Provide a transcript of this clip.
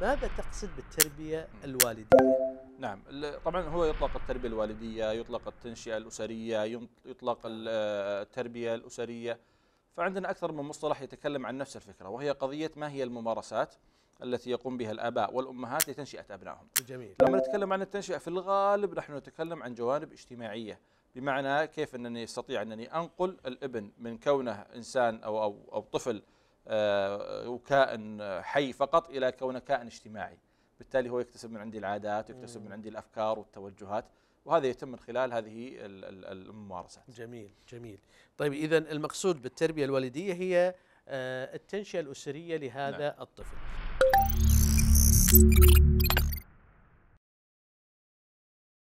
ماذا تقصد بالتربية الوالدية؟ نعم طبعا هو يطلق التربية الوالدية يطلق التنشئة الأسرية يطلق آه، التربية الأسرية فعندنا أكثر من مصطلح يتكلم عن نفس الفكرة وهي قضية ما هي الممارسات التي يقوم بها الآباء والأمهات لتنشئة أبنائهم جميل لما نتكلم عن التنشئة في الغالب نحن نتكلم عن جوانب اجتماعية بمعنى كيف أنني أستطيع أنني أنقل الابن من كونه إنسان أو, أو, أو طفل آه، وكائن حي فقط إلى كونه كائن اجتماعي بالتالي هو يكتسب من عندي العادات ويكتسب من عندي الأفكار والتوجهات وهذا يتم من خلال هذه الممارسات جميل جميل طيب إذا المقصود بالتربية الوالدية هي آه، التنشئة الأسرية لهذا نعم. الطفل